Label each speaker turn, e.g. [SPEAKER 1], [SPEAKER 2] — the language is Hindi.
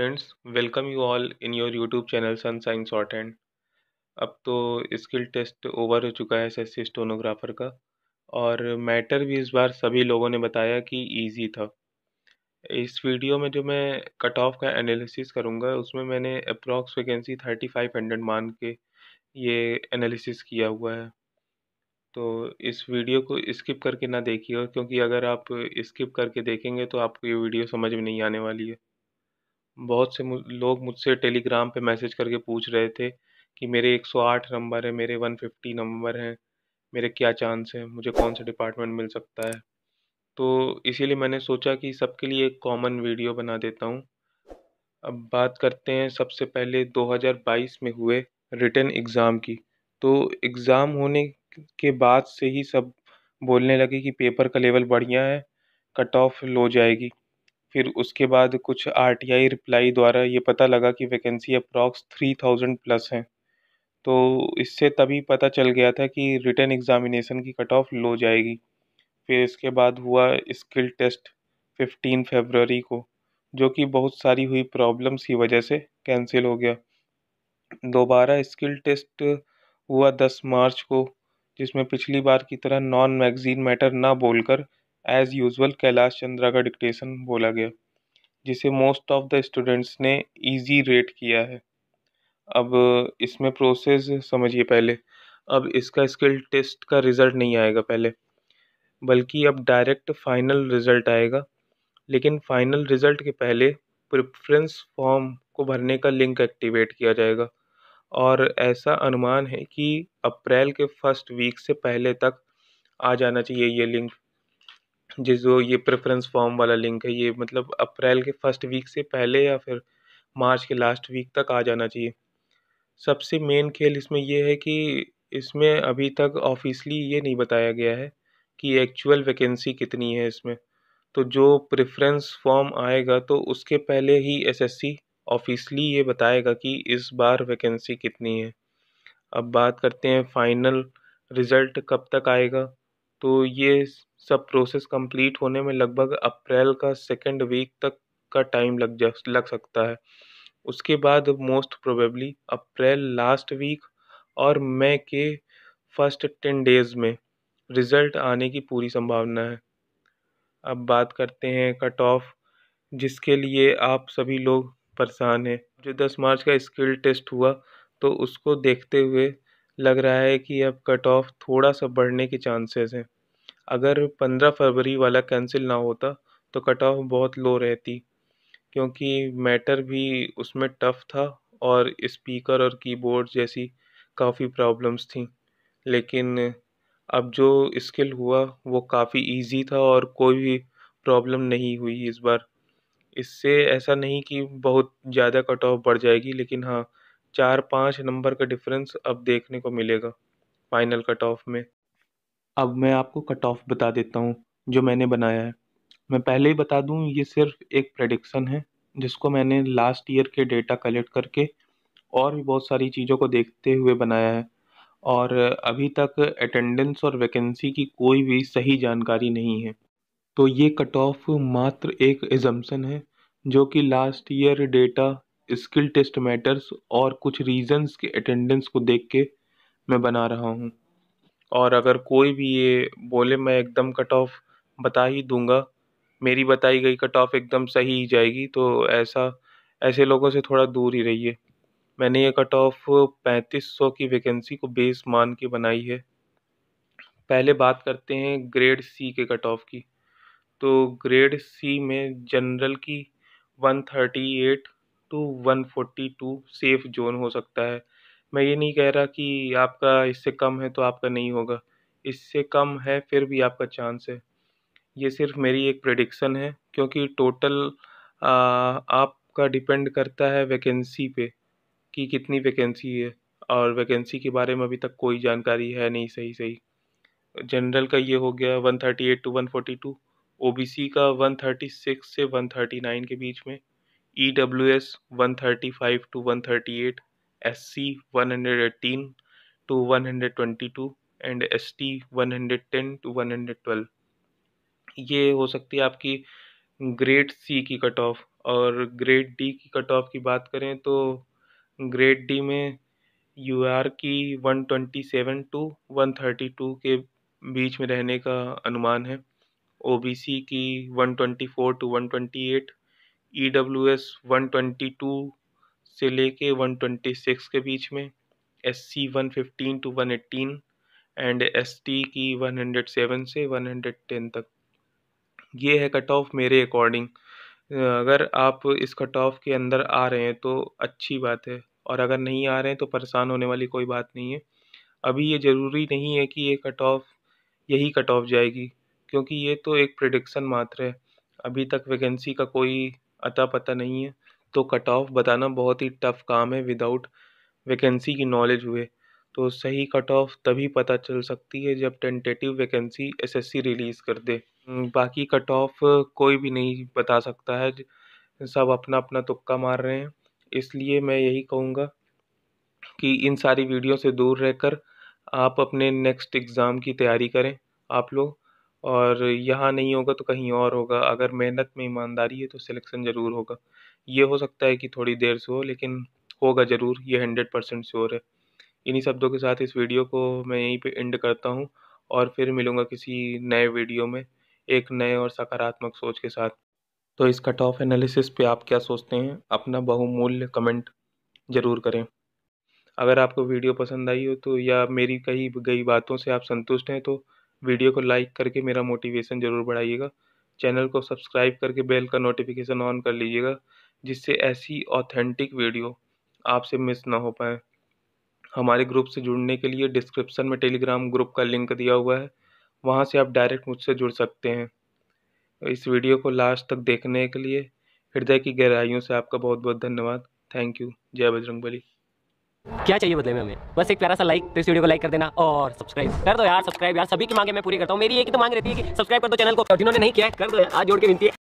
[SPEAKER 1] friends welcome you all in your YouTube channel sun science short and अब तो स्किल टेस्ट ओवर हो चुका है एस स्टोनोग्राफर का और मैटर भी इस बार सभी लोगों ने बताया कि इजी था इस वीडियो में जो मैं कट ऑफ का एनालिसिस करूँगा उसमें मैंने approx vacancy thirty five hundred मान के ये एनालिसिस किया हुआ है तो इस वीडियो को स्किप करके ना देखिएगा क्योंकि अगर आप स्किप करके देखेंगे तो आपको ये वीडियो समझ में नहीं आने वाली है बहुत से लोग मुझसे टेलीग्राम पे मैसेज करके पूछ रहे थे कि मेरे एक सौ आठ नंबर है मेरे वन फिफ्टी नंबर हैं मेरे क्या चांस हैं मुझे कौन सा डिपार्टमेंट मिल सकता है तो इसीलिए मैंने सोचा कि सबके लिए एक कॉमन वीडियो बना देता हूँ अब बात करते हैं सबसे पहले 2022 में हुए रिटर्न एग्ज़ाम की तो एग्ज़ाम होने के बाद से ही सब बोलने लगे कि पेपर का लेवल बढ़िया है कट ऑफ लो जाएगी फिर उसके बाद कुछ आर टी आई रिप्लाई द्वारा ये पता लगा कि vacancy approx three thousand plus हैं तो इससे तभी पता चल गया था कि रिटर्न एग्ज़ामिनेसन की कट ऑफ लो जाएगी फिर इसके बाद हुआ स्किल टेस्ट फिफ्टीन फेबररी को जो कि बहुत सारी हुई प्रॉब्लम्स की वजह से कैंसिल हो गया दोबारा स्किल टेस्ट हुआ दस मार्च को जिसमें पिछली बार की तरह नॉन मैगज़ीन मैटर ना बोलकर एज यूजल कैलाश चंद्रा का डिक्टेशन बोला गया जिसे मोस्ट ऑफ द स्टूडेंट्स ने इजी रेट किया है अब इसमें प्रोसेस समझिए पहले अब इसका स्किल टेस्ट का रिज़ल्ट नहीं आएगा पहले बल्कि अब डायरेक्ट फाइनल रिज़ल्ट आएगा लेकिन फाइनल रिज़ल्ट के पहले प्रिफ्रेंस फॉर्म को भरने का लिंक एक्टिवेट किया जाएगा और ऐसा अनुमान है कि अप्रैल के फर्स्ट वीक से पहले तक आ जाना चाहिए ये लिंक जिस जो ये प्रेफरेंस फॉर्म वाला लिंक है ये मतलब अप्रैल के फर्स्ट वीक से पहले या फिर मार्च के लास्ट वीक तक आ जाना चाहिए सबसे मेन खेल इसमें यह है कि इसमें अभी तक ऑफिसली ये नहीं बताया गया है कि एक्चुअल वैकेंसी कितनी है इसमें तो जो प्रेफरेंस फॉर्म आएगा तो उसके पहले ही एसएससी ऑफिसली ये बताएगा कि इस बार वैकेंसी कितनी है अब बात करते हैं फाइनल रिज़ल्ट कब तक आएगा तो ये सब प्रोसेस कंप्लीट होने में लगभग अप्रैल का सेकंड वीक तक का टाइम लग जा लग सकता है उसके बाद most probably April last week और मई के फर्स्ट टेन डेज़ में रिज़ल्ट आने की पूरी संभावना है अब बात करते हैं कट ऑफ जिसके लिए आप सभी लोग परेशान हैं जो 10 मार्च का स्किल टेस्ट हुआ तो उसको देखते हुए लग रहा है कि अब कट ऑफ थोड़ा सा बढ़ने के चांसेस हैं अगर पंद्रह फरवरी वाला कैंसिल ना होता तो कट ऑफ बहुत लो रहती क्योंकि मैटर भी उसमें टफ था और स्पीकर और कीबोर्ड जैसी काफ़ी प्रॉब्लम्स थी लेकिन अब जो स्किल हुआ वो काफ़ी इजी था और कोई भी प्रॉब्लम नहीं हुई इस बार इससे ऐसा नहीं कि बहुत ज़्यादा कट ऑफ बढ़ जाएगी लेकिन हाँ चार पाँच नंबर का डिफरेंस अब देखने को मिलेगा फाइनल कट ऑफ में अब मैं आपको कट ऑफ बता देता हूँ जो मैंने बनाया है मैं पहले ही बता दूँ ये सिर्फ एक प्रडिक्सन है जिसको मैंने लास्ट ईयर के डेटा कलेक्ट करके और भी बहुत सारी चीज़ों को देखते हुए बनाया है और अभी तक अटेंडेंस और वैकेंसी की कोई भी सही जानकारी नहीं है तो ये कट ऑफ मात्र एक एजम्सन है जो कि last year data skill test matters और कुछ रीजंस के अटेंडेंस को देख के मैं बना रहा हूँ और अगर कोई भी ये बोले मैं एकदम कट ऑफ बता ही दूंगा मेरी बताई गई कट ऑफ एकदम सही ही जाएगी तो ऐसा ऐसे लोगों से थोड़ा दूर ही रहिए मैंने ये कट ऑफ पैंतीस सौ की वैकेंसी को बेस मान के बनाई है पहले बात करते हैं ग्रेड सी के कट ऑफ की तो ग्रेड सी में जनरल की one thirty eight to one forty two safe zone हो सकता है मैं ये नहीं कह रहा कि आपका इससे कम है तो आपका नहीं होगा इससे कम है फिर भी आपका चांस है ये सिर्फ मेरी एक प्रडिक्सन है क्योंकि टोटल आपका डिपेंड करता है वैकेंसी पे कि कितनी वैकेंसी है और वैकेंसी के बारे में अभी तक कोई जानकारी है नहीं सही सही जनरल का ये हो गया one thirty eight to one forty two O B C का वन थर्टी सिक्स से वन थर्टी नाइन के बीच में E W S one thirty five to one thirty eight S C one hundred eighteen to one hundred twenty two and S T one hundred ten to one hundred twelve ये हो सकती है आपकी ग्रेड सी की कट ऑफ और ग्रेड डी की कट ऑफ की बात करें तो ग्रेड डी में यू आर की one twenty seven to one thirty two के बीच में रहने का अनुमान है ओ बी सी की one twenty four to one twenty eight E W S one twenty two से लेके वन ट्वेंटी सिक्स के बीच में S C one fifteen to one eighteen and S T की वन हंड्रेड सेवन से वन हंड्रेड टेन तक ये है कट ऑफ मेरे अकॉर्डिंग अगर आप इस कट ऑफ के अंदर आ रहे हैं तो अच्छी बात है और अगर नहीं आ रहे हैं तो परेशान होने वाली कोई बात नहीं है अभी ये ज़रूरी नहीं है कि ये कट ऑफ यही कट ऑफ जाएगी क्योंकि ये तो एक प्रडिक्शन मात्र है अभी तक वैकेंसी का कोई अता पता नहीं है तो कट ऑफ बताना बहुत ही टफ़ काम है विदाउट वैकेंसी की नॉलेज हुए तो सही कट ऑफ तभी पता चल सकती है जब टेंटेटिव वैकेंसी एसएससी रिलीज़ कर दे हम्म, बाकी कट ऑफ कोई भी नहीं बता सकता है सब अपना अपना तुक्का मार रहे हैं इसलिए मैं यही कहूँगा कि इन सारी वीडियो से दूर रहकर आप अपने नेक्स्ट एग्ज़ाम की तैयारी करें आप लोग और यहाँ नहीं होगा तो कहीं और होगा अगर मेहनत में ईमानदारी है तो सिलेक्शन ज़रूर होगा ये हो सकता है कि थोड़ी देर से हो लेकिन होगा ज़रूर ये हंड्रेड परसेंट श्योर है इन्हीं शब्दों के साथ इस वीडियो को मैं यहीं पे एंड करता हूँ और फिर मिलूँगा किसी नए वीडियो में एक नए और सकारात्मक सोच के साथ तो इस कट ऑफ एनालिसिस पे आप क्या सोचते हैं अपना बहुमूल्य कमेंट ज़रूर करें अगर आपको वीडियो पसंद आई हो तो या मेरी कही गई बातों से आप संतुष्ट हैं तो वीडियो को लाइक करके मेरा मोटिवेशन ज़रूर बढ़ाइएगा चैनल को सब्सक्राइब करके बेल का नोटिफिकेशन ऑन कर लीजिएगा जिससे ऐसी ऑथेंटिक वीडियो आपसे मिस ना हो पाए हमारे ग्रुप से जुड़ने के लिए डिस्क्रिप्शन में टेलीग्राम ग्रुप का लिंक दिया हुआ है वहाँ से आप डायरेक्ट मुझसे जुड़ सकते हैं इस वीडियो को लास्ट तक देखने के लिए हृदय की गहराइयों से आपका बहुत बहुत धन्यवाद थैंक यू जय बजरंगबली क्या चाहिए बदले में हमें बस एक प्यारा सा लाइक तो इस वीडियो को लाइक कर देना और सब्सक्राइब कर दो यार सब्सक्राइब यार सभी की मांगे मैं पूरी करता हूँ मेरी एक ही तो मांग रहती है कि सब्सक्राइब कर दो चैनल को जिन्होंने नहीं किया कर दो आज जोड़ के विनती है